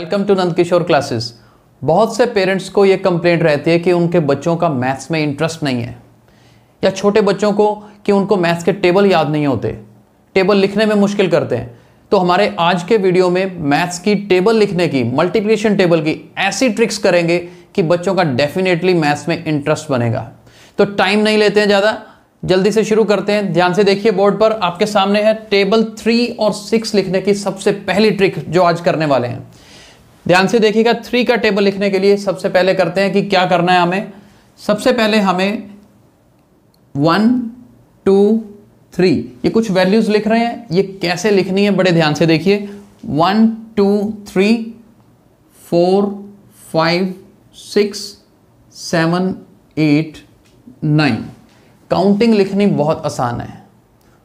Welcome to Nand Kishore classes बहुत से parents को ये कंप्लेंट रहती है कि उनके बच्चों का मैथ्स में इंटरेस्ट नहीं है या छोटे बच्चों को कि उनको मैथ्स के टेबल याद नहीं होते टेबल लिखने में मुश्किल करते हैं तो हमारे आज के वीडियो में मैथ्स की टेबल लिखने की मल्टीप्लिकेशन टेबल की ऐसी ट्रिक्स करेंगे कि बच्चों का डेफिनेटली मैथ्स में इंटरेस्ट बनेगा तो टाइम नहीं लेते हैं ज़्यादा जल्दी से शुरू करते हैं ध्यान से देखिए बोर्ड पर आपके सामने है टेबल थ्री और सिक्स लिखने की सबसे पहली ट्रिक जो आज करने वाले हैं ध्यान से देखिएगा थ्री का टेबल लिखने के लिए सबसे पहले करते हैं कि क्या करना है हमें सबसे पहले हमें वन टू थ्री ये कुछ वैल्यूज लिख रहे हैं ये कैसे लिखनी है बड़े ध्यान से देखिए one two three four five six seven eight nine counting लिखनी बहुत आसान है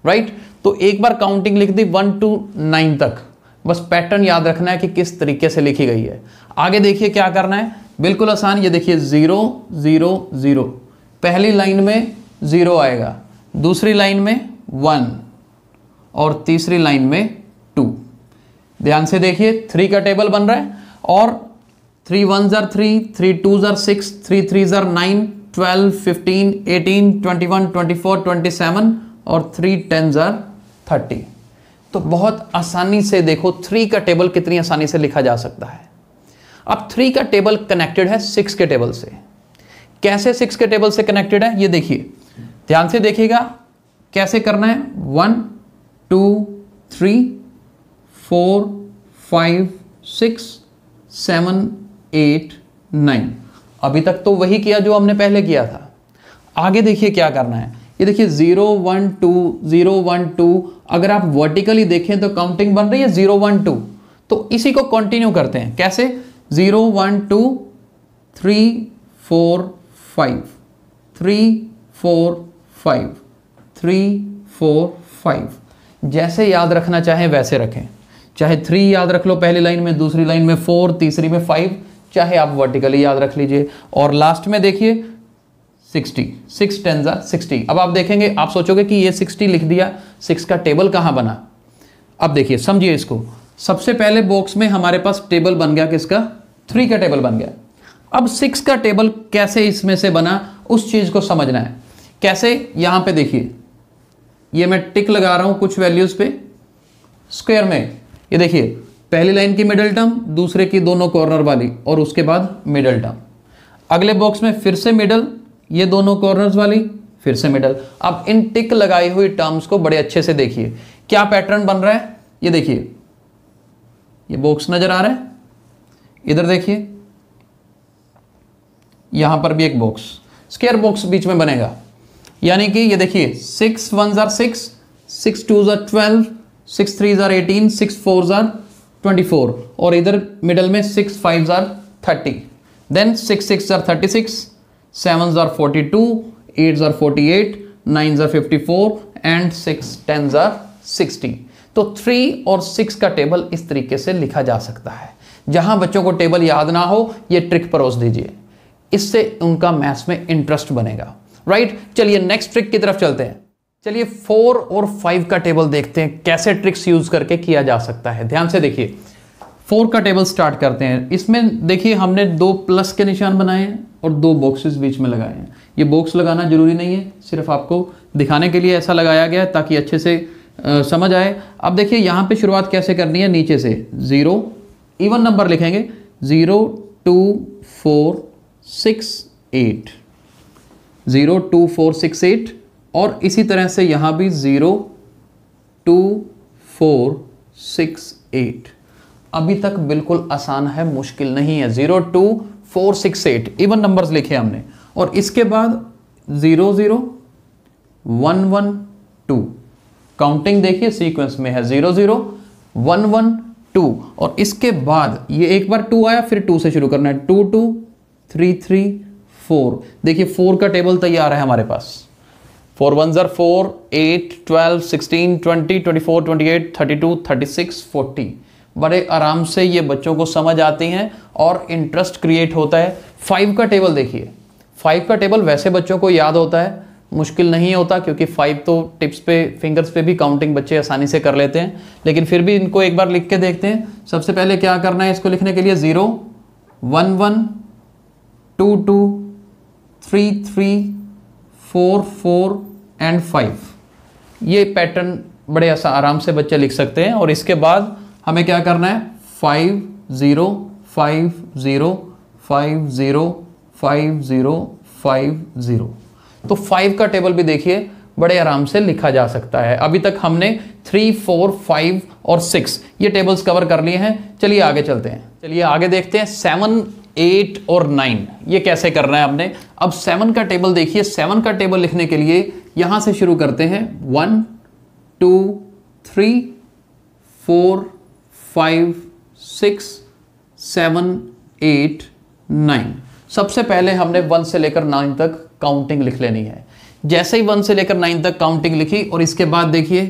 राइट right? तो एक बार काउंटिंग लिख दी वन टू नाइन तक बस पैटर्न याद रखना है कि किस तरीके से लिखी गई है आगे देखिए क्या करना है बिल्कुल आसान ये देखिए ज़ीरो ज़ीरो ज़ीरो पहली लाइन में ज़ीरो आएगा दूसरी लाइन में वन और तीसरी लाइन में टू ध्यान से देखिए थ्री का टेबल बन रहा है और थ्री वन ज़र थ्री थ्री टू ज़र सिक्स थ्री थ्री ज़र nine twelve fifteen eighteen twenty one twenty four twenty seven और थ्री टेन ज़र थर्टी तो बहुत आसानी से देखो थ्री का टेबल कितनी आसानी से लिखा जा सकता है अब थ्री का टेबल कनेक्टेड है सिक्स के टेबल से कैसे सिक्स के टेबल से कनेक्टेड है ये देखिए ध्यान से देखिएगा कैसे करना है one two three four five six seven eight nine अभी तक तो वही किया जो हमने पहले किया था आगे देखिए क्या करना है ये देखिए zero one two zero one two अगर आप वर्टिकली देखें तो काउंटिंग बन रही है जीरो वन टू तो इसी को कंटिन्यू करते हैं कैसे zero one two three four five three four five three four five जैसे याद रखना चाहें वैसे रखें चाहे थ्री याद रख लो पहली लाइन में दूसरी लाइन में फोर तीसरी में फाइव चाहे आप वर्टिकली याद रख लीजिए और लास्ट में देखिए सिक्सटी सिक्स टेन ज़ा सिक्सटी अब आप देखेंगे आप सोचोगे कि ये सिक्सटी लिख दिया सिक्स का टेबल कहाँ बना अब देखिए समझिए इसको सबसे पहले बॉक्स में हमारे पास टेबल बन गया किसका थ्री का टेबल बन गया अब सिक्स का टेबल कैसे इसमें से बना उस चीज़ को समझना है कैसे यहां पे देखिए ये मैं टिक लगा रहा हूं कुछ वैल्यूज़ पे स्क्वायर में ये देखिए पहली लाइन की मिडल टर्म दूसरे की दोनों कॉर्नर वाली और उसके बाद मिडल टर्म अगले बॉक्स में फिर से मिडल ये दोनों कॉर्नर्स वाली फिर से मिडल अब इन टिक लगाई हुई टर्म्स को बड़े अच्छे से देखिए क्या पैटर्न बन रहा है ये देखिए ये बॉक्स नज़र आ रहा है इधर देखिए यहां पर भी एक बॉक्स स्केयर बॉक्स बीच में बनेगा यानी कि ये देखिए सिक्स वन ज़ार सिक्स सिक्स टू ज़ार ट्वेल्व सिक्स थ्री ज़ार एटीन सिक्स फोर ज़ार ट्वेंटी फोर और इधर मिडल में सिक्स फाइव ज़ार थर्टी देन सिक्स सिक्स ज़ार thirty six forty two 42 eights forty eight nines are four and six tens are sixty तो three और six का टेबल इस तरीके से लिखा जा सकता है जहां बच्चों को टेबल याद ना हो ये ट्रिक परोस दीजिए इससे उनका मैथ्स में इंटरेस्ट बनेगा राइट चलिए नेक्स्ट ट्रिक की तरफ चलते हैं चलिए फोर और फाइव का टेबल देखते हैं कैसे ट्रिक्स यूज करके किया जा सकता है ध्यान से देखिए फोर का टेबल स्टार्ट करते हैं इसमें देखिए हमने दो प्लस के निशान बनाए हैं और दो बॉक्सेस बीच में लगाए हैं ये बॉक्स लगाना ज़रूरी नहीं है सिर्फ आपको दिखाने के लिए ऐसा लगाया गया है ताकि अच्छे से आ, समझ आए अब देखिए यहाँ पे शुरुआत कैसे करनी है नीचे से ज़ीरो इवन नंबर लिखेंगे zero two four six eight zero two four six eight और इसी तरह से यहाँ भी zero two four six eight अभी तक बिल्कुल आसान है मुश्किल नहीं है zero two four six eight even numbers लिखे हमने और इसके बाद zero zero one one two counting देखिए सीक्वेंस में है zero zero one one two और इसके बाद ये एक बार टू आया फिर टू से शुरू करना है two two three three four देखिए फोर का टेबल तैयार है हमारे पास फोर वन ज़र four eight twelve sixteen twenty twenty four twenty eight thirty two thirty six forty बड़े आराम से ये बच्चों को समझ आती हैं और इंटरेस्ट क्रिएट होता है फाइव का टेबल देखिए फाइव का टेबल वैसे बच्चों को याद होता है मुश्किल नहीं होता क्योंकि फाइव तो टिप्स पे फिंगर्स पे भी काउंटिंग बच्चे आसानी से कर लेते हैं लेकिन फिर भी इनको एक बार लिख के देखते हैं सबसे पहले क्या करना है इसको लिखने के लिए zero one one two two three three four four and five ये पैटर्न बड़े आराम से बच्चे लिख सकते हैं और इसके बाद हमें क्या करना है five zero five zero five zero five zero five zero तो फाइव का टेबल भी देखिए बड़े आराम से लिखा जा सकता है अभी तक हमने थ्री फोर फाइव और सिक्स ये टेबल्स कवर कर लिए हैं चलिए आगे चलते हैं चलिए आगे देखते हैं सेवन एट और नाइन ये कैसे करना है हमने अब सेवन का टेबल देखिए सेवन का टेबल लिखने के लिए यहाँ से शुरू करते हैं one two three four five six seven eight nine सबसे पहले हमने वन से लेकर नाइन तक काउंटिंग लिख लेनी है जैसे ही वन से लेकर नाइन तक काउंटिंग लिखी और इसके बाद देखिए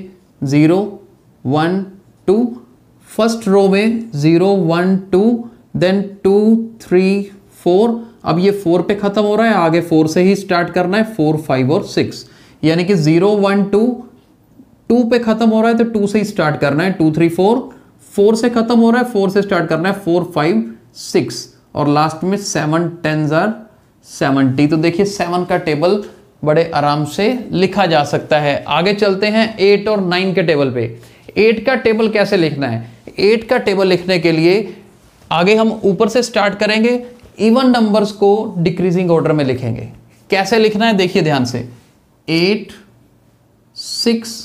zero one two first row में zero one two then two three four अब ये फोर पे ख़त्म हो रहा है आगे फोर से ही स्टार्ट करना है फोर फाइव और सिक्स यानी कि ज़ीरो वन टू टू पे ख़त्म हो रहा है तो टू से ही स्टार्ट करना है टू थ्री फोर फोर से खत्म हो रहा है फोर से स्टार्ट करना है फोर फाइव सिक्स और लास्ट में सेवन टेन जर सेवनटी तो देखिए सेवन का टेबल बड़े आराम से लिखा जा सकता है आगे चलते हैं एट और नाइन के टेबल पे एट का टेबल कैसे लिखना है एट का टेबल लिखने के लिए आगे हम ऊपर से स्टार्ट करेंगे इवन नंबर्स को डिक्रीजिंग ऑर्डर में लिखेंगे कैसे लिखना है देखिए ध्यान से eight six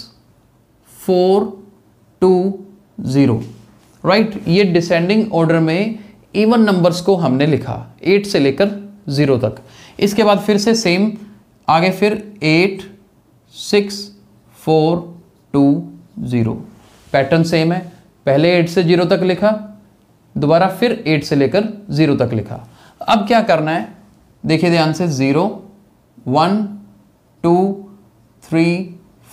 four two zero right right? ये डिसेंडिंग ऑर्डर में इवन नंबर्स को हमने लिखा एट से लेकर ज़ीरो तक इसके बाद फिर से सेम आगे फिर eight six four two zero pattern same है पहले एट से ज़ीरो तक लिखा दोबारा फिर एट से लेकर ज़ीरो तक लिखा अब क्या करना है देखिए ध्यान से zero one two three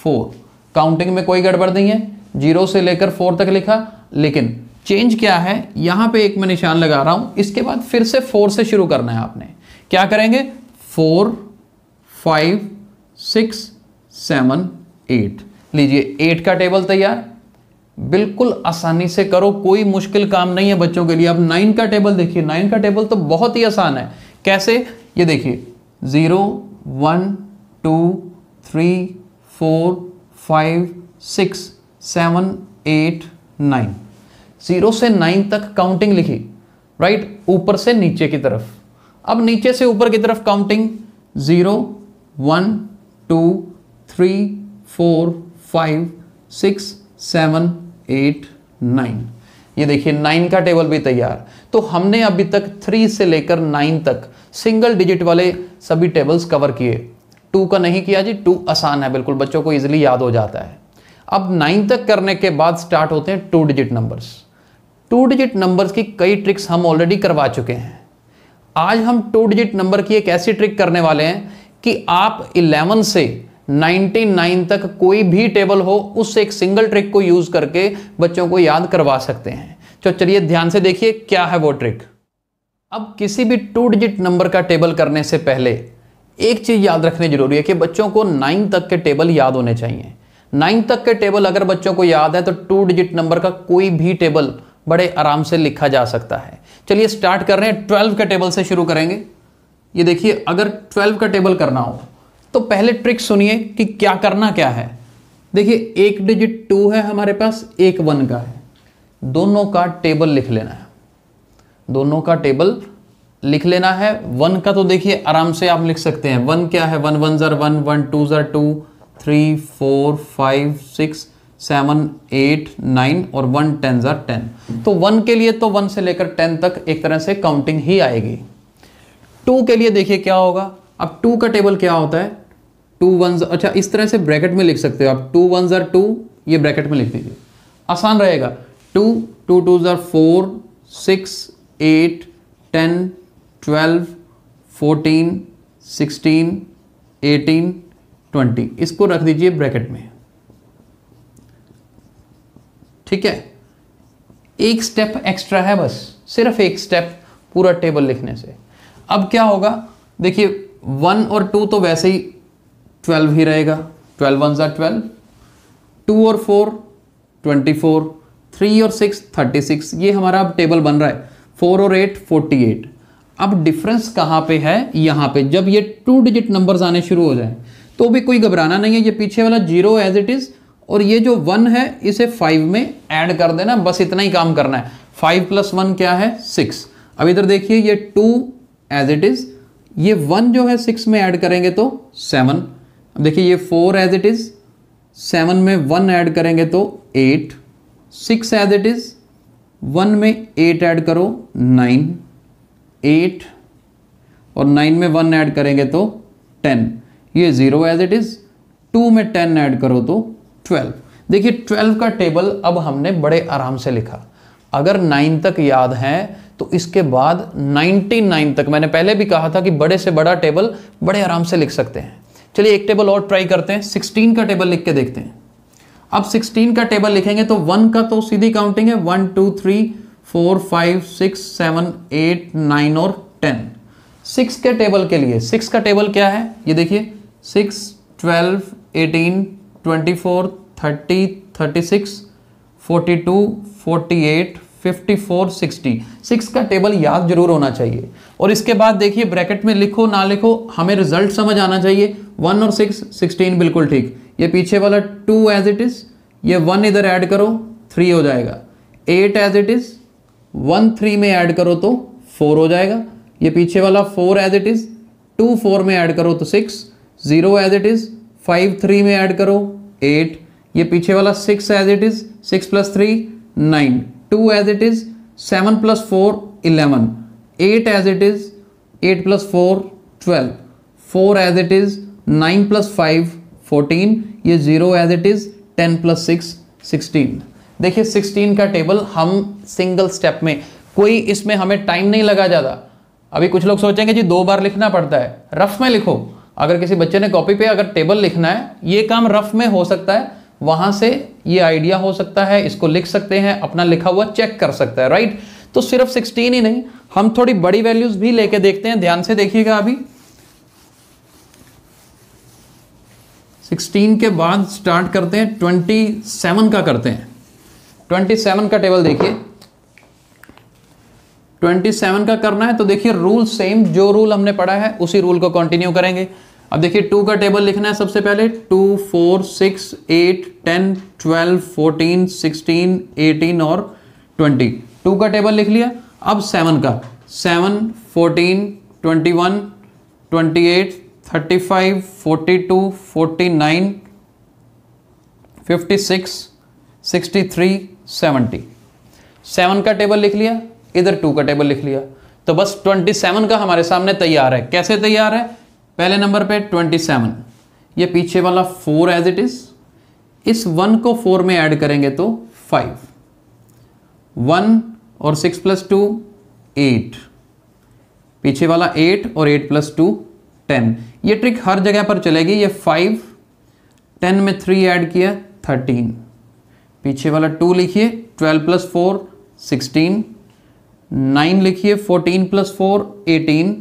four counting में कोई गड़बड़ नहीं है जीरो से लेकर फोर तक लिखा लेकिन चेंज क्या है यहां पे एक मैं निशान लगा रहा हूं इसके बाद फिर से फोर से शुरू करना है आपने क्या करेंगे four five six seven eight लीजिए एट का टेबल तैयार बिल्कुल आसानी से करो कोई मुश्किल काम नहीं है बच्चों के लिए अब नाइन का टेबल देखिए नाइन का टेबल तो बहुत ही आसान है कैसे ये देखिए zero one two three four five six seven eight nine zero से नाइन तक काउंटिंग लिखी राइट ऊपर से नीचे की तरफ अब नीचे से ऊपर की तरफ counting zero one two three four five six seven eight nine ये देखिए नाइन का टेबल भी तैयार तो हमने अभी तक थ्री से लेकर नाइन तक सिंगल डिजिट वाले सभी टेबल्स कवर किए टू का नहीं किया जी टू आसान है बिल्कुल बच्चों को ईजिली याद हो जाता है अब नाइन तक करने के बाद स्टार्ट होते हैं two digit numbers two digit numbers की कई ट्रिक्स हम ऑलरेडी करवा चुके हैं आज हम टू डिजिट नंबर की एक ऐसी ट्रिक करने वाले हैं कि आप 11 से 99 तक कोई भी टेबल हो उस एक सिंगल ट्रिक को यूज़ करके बच्चों को याद करवा सकते हैं तो चलिए ध्यान से देखिए क्या है वो ट्रिक अब किसी भी टू डिजिट नंबर का टेबल करने से पहले एक चीज़ याद रखनी जरूरी है कि बच्चों को नाइन तक के टेबल याद होने चाहिए नाइन्थ तक के टेबल अगर बच्चों को याद है तो टू डिजिट नंबर का कोई भी टेबल बड़े आराम से लिखा जा सकता है चलिए स्टार्ट कर रहे हैं ट्वेल्व के टेबल से शुरू करेंगे ये देखिए अगर ट्वेल्व का टेबल करना हो तो पहले ट्रिक सुनिए कि क्या करना क्या है देखिए एक डिजिट टू है हमारे पास एक वन का है दोनों का टेबल लिख लेना है दोनों का टेबल लिख लेना है वन का तो देखिए आराम से आप लिख सकते हैं वन क्या है वन वन ज़र वन वन टू ज़र two three four five six seven eight nine और वन टेन ज़ार टेन तो वन के लिए तो वन से लेकर टेन तक एक तरह से काउंटिंग ही आएगी टू के लिए देखिए क्या होगा अब टू का टेबल क्या होता है टू वन अच्छा इस तरह से ब्रैकेट में लिख सकते हो आप टू वन ज़ार टू ये ब्रैकेट में लिख दीजिए आसान रहेगा टू टू टू ज़ार four six eight ten twelve fourteen sixteen eighteen twenty इसको रख दीजिए ब्रैकेट में ठीक है एक स्टेप एक्स्ट्रा है बस सिर्फ एक स्टेप पूरा टेबल लिखने से अब क्या होगा देखिए वन और टू तो वैसे ही ट्वेल्व ही रहेगा ट्वेल्व वन ज़ा ट्वेल्व टू और फोर ट्वेंटी फोर थ्री और सिक्स थर्टी सिक्स ये हमारा अब टेबल बन रहा है फोर और एट फोर्टी एट अब डिफरेंस कहाँ पे है यहाँ पे जब ये टू डिजिट नंबर्स आने शुरू हो जाए तो भी कोई घबराना नहीं है ये पीछे वाला जीरो एज इट इज़ और ये जो वन है इसे फाइव में ऐड कर देना बस इतना ही काम करना है फाइव प्लस वन क्या है सिक्स अब इधर देखिए ये टू एज इट इज़ ये वन जो है सिक्स में ऐड करेंगे तो सेवन अब देखिए ये four as it is seven में वन ऐड करेंगे तो eight six as it is one में एट ऐड करो नाइन एट और नाइन में वन ऐड करेंगे तो टेन ये zero as it is two में टेन ऐड करो तो ट्वेल्व देखिए ट्वेल्व का टेबल अब हमने बड़े आराम से लिखा अगर नाइन तक याद है तो इसके बाद नाइनटी नाइन तक मैंने पहले भी कहा था कि बड़े से बड़ा टेबल बड़े आराम से लिख सकते हैं चलिए एक टेबल और ट्राई करते हैं सिक्सटीन का टेबल लिख के देखते हैं अब सिक्सटीन का टेबल लिखेंगे तो वन का तो सीधी काउंटिंग है one two three four five six seven eight nine और टेन सिक्स के टेबल के लिए सिक्स का टेबल क्या है ये देखिए six twelve eighteen twenty four thirty thirty six forty two forty eight fifty four sixty six का टेबल याद जरूर होना चाहिए और इसके बाद देखिए ब्रैकेट में लिखो ना लिखो हमें रिजल्ट समझ आना चाहिए वन और सिक्स सिक्सटीन बिल्कुल ठीक ये पीछे वाला टू एज इट इज़ ये वन इधर ऐड करो थ्री हो जाएगा eight as it is one three में ऐड करो तो फोर हो जाएगा ये पीछे वाला four as it is two four में ऐड करो तो six zero as it is five three में ऐड करो एट ये पीछे वाला six as it is six plus three nine two as it is seven plus four eleven eight as it is eight plus four twelve four as it is nine plus five fourteen ये zero as it is ten plus six sixteen देखिए sixteen का table हम single step में कोई इसमें हमें time नहीं लगा ज़्यादा अभी कुछ लोग सोचेंगे जी दो बार लिखना पड़ता है रफ में लिखो अगर किसी बच्चे ने कॉपी पे अगर टेबल लिखना है ये काम रफ में हो सकता है वहां से ये आइडिया हो सकता है इसको लिख सकते हैं अपना लिखा हुआ चेक कर सकता है राइट तो सिर्फ 16 ही नहीं हम थोड़ी बड़ी वैल्यूज भी लेके देखते हैं ध्यान से देखिएगा अभी 16 के बाद स्टार्ट करते हैं 27 का करते हैं 27 का टेबल देखिए ट्वेंटी सेवन का करना है तो देखिए रूल सेम जो रूल हमने पढ़ा है उसी रूल को कंटिन्यू करेंगे अब देखिए टू का टेबल लिखना है सबसे पहले two four six eight ten twelve fourteen sixteen eighteen और ट्वेंटी टू का टेबल लिख लिया अब सेवन का seven fourteen twenty one twenty eight thirty five forty two forty nine fifty six sixty three seventy seven का table लिख लिया इधर टू का टेबल लिख लिया तो बस 27 का हमारे सामने तैयार है कैसे तैयार है पहले नंबर पे 27 ये पीछे वाला फोर एज इट इज इस वन को फोर में ऐड करेंगे तो फाइव वन और सिक्स प्लस टू एट पीछे वाला एट और एट प्लस टू टेन ये ट्रिक हर जगह पर चलेगी ये फाइव टेन में थ्री ऐड किया थर्टीन पीछे वाला टू लिखिए twelve plus four sixteen nine लिखिए फोर्टीन प्लस फोर एटीन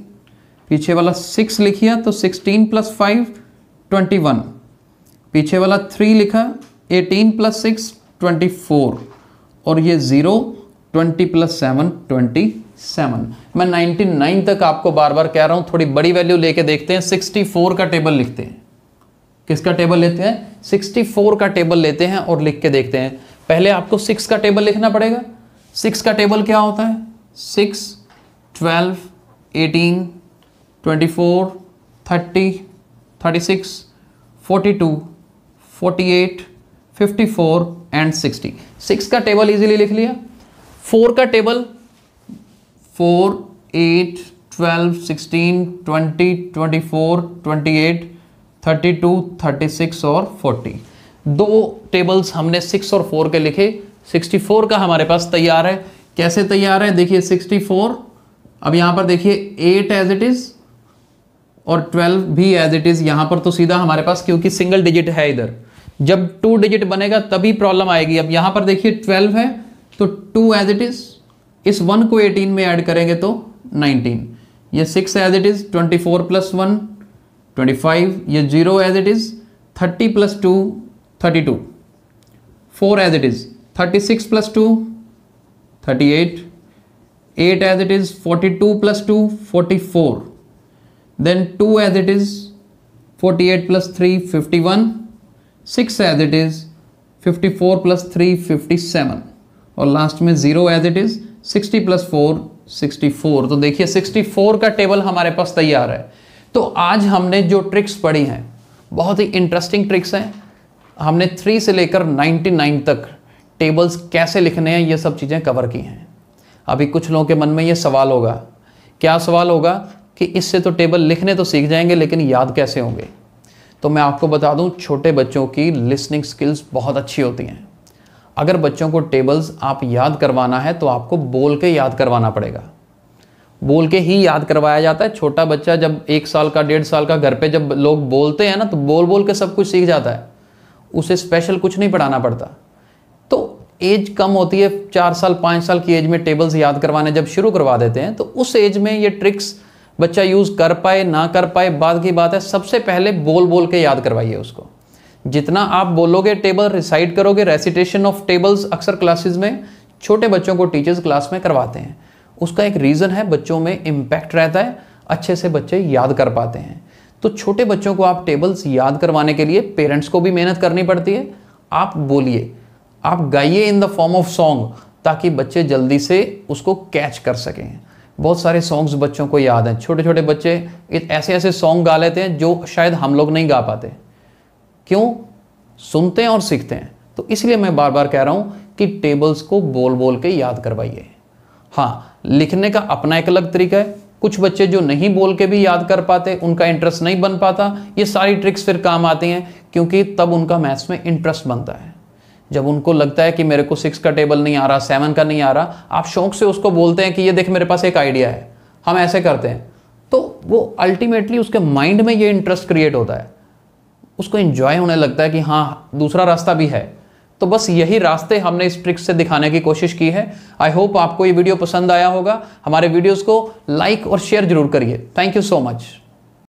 पीछे वाला सिक्स लिखिए तो sixteen plus five twenty one पीछे वाला थ्री लिखा eighteen plus six twenty four और ये zero twenty plus seven twenty seven मैं नाइन्टी नाइन तक आपको बार बार कह रहा हूँ थोड़ी बड़ी वैल्यू लेके देखते हैं सिक्सटी फोर का टेबल लिखते हैं किसका टेबल लेते हैं सिक्सटी फोर का टेबल लेते हैं और लिख के देखते हैं पहले आपको सिक्स का टेबल लिखना पड़ेगा सिक्स का टेबल क्या होता है six twelve eighteen twenty four thirty thirty six forty two forty eight fifty four and sixty six का टेबल इजीली लिख लिया फोर का table four eight twelve sixteen twenty twenty four twenty eight thirty two thirty six और forty दो tables हमने six और four के लिखे सिक्सटी फोर का हमारे पास तैयार है कैसे तैयार है देखिए 64 अब यहाँ पर देखिए 8 एज इट इज़ और 12 भी एज इट इज़ यहाँ पर तो सीधा हमारे पास क्योंकि सिंगल डिजिट है इधर जब टू डिजिट बनेगा तभी प्रॉब्लम आएगी अब यहाँ पर देखिए 12 है तो 2 एज इट इज़ इस वन को 18 में ऐड करेंगे तो 19 ये 6 as it is 24 four plus one twenty ये zero as it is 30 plus two thirty two four as it is thirty six plus two thirty eight eight as it is forty two plus two forty four then two as it is forty eight plus three fifty one six as it is fifty four plus three fifty seven और last में zero as it is sixty plus four sixty four तो देखिए sixty four का table हमारे पास तैयार है तो आज हमने जो ट्रिक्स पढ़ी हैं बहुत ही इंटरेस्टिंग ट्रिक्स हैं हमने थ्री से लेकर नाइन्टी नाइन तक टेबल्स कैसे लिखने हैं ये सब चीज़ें कवर की हैं अभी कुछ लोगों के मन में ये सवाल होगा क्या सवाल होगा कि इससे तो टेबल लिखने तो सीख जाएंगे लेकिन याद कैसे होंगे तो मैं आपको बता दूं छोटे बच्चों की लिसनिंग स्किल्स बहुत अच्छी होती हैं अगर बच्चों को टेबल्स आप याद करवाना है तो आपको बोल के याद करवाना पड़ेगा बोल के ही याद करवाया जाता है छोटा बच्चा जब एक साल का डेढ़ साल का घर पे जब लोग बोलते हैं ना तो बोल बोल के सब कुछ सीख जाता है उसे स्पेशल कुछ नहीं पढ़ाना पड़ता एज कम होती है चार साल पाँच साल की एज में टेबल्स याद करवाने जब शुरू करवा देते हैं तो उस एज में ये ट्रिक्स बच्चा यूज़ कर पाए ना कर पाए बाद की बात है सबसे पहले बोल बोल के याद करवाइए उसको जितना आप बोलोगे टेबल रिसाइड करोगे रेसिटेशन ऑफ टेबल्स अक्सर क्लासेस में छोटे बच्चों को टीचर्स क्लास में करवाते हैं उसका एक रीज़न है बच्चों में इम्पैक्ट रहता है अच्छे से बच्चे याद कर पाते हैं तो छोटे बच्चों को आप टेबल्स याद करवाने के लिए पेरेंट्स को भी मेहनत करनी पड़ती है आप बोलिए आप गाइए in the form of song ताकि बच्चे जल्दी से उसको कैच कर सकें बहुत सारे सॉन्ग्स बच्चों को याद हैं छोटे छोटे बच्चे ऐसे ऐसे सॉन्ग गा लेते हैं जो शायद हम लोग नहीं गा पाते क्यों सुनते हैं और सीखते हैं तो इसलिए मैं बार बार कह रहा हूँ कि टेबल्स को बोल बोल के याद करवाइए हाँ लिखने का अपना एक अलग तरीका है कुछ बच्चे जो नहीं बोल के भी याद कर पाते उनका इंटरेस्ट नहीं बन पाता ये सारी ट्रिक्स फिर काम आती हैं क्योंकि तब उनका मैथ्स में इंटरेस्ट बनता है जब उनको लगता है कि मेरे को सिक्स का टेबल नहीं आ रहा सेवन का नहीं आ रहा आप शौक से उसको बोलते हैं कि ये देख मेरे पास एक आइडिया है हम ऐसे करते हैं तो वो अल्टीमेटली उसके माइंड में ये इंटरेस्ट क्रिएट होता है उसको इन्जॉय होने लगता है कि हाँ दूसरा रास्ता भी है तो बस यही रास्ते हमने इस ट्रिक से दिखाने की कोशिश की है आई होप आपको ये वीडियो पसंद आया होगा हमारे वीडियोज़ को लाइक और शेयर जरूर करिए थैंक यू सो मच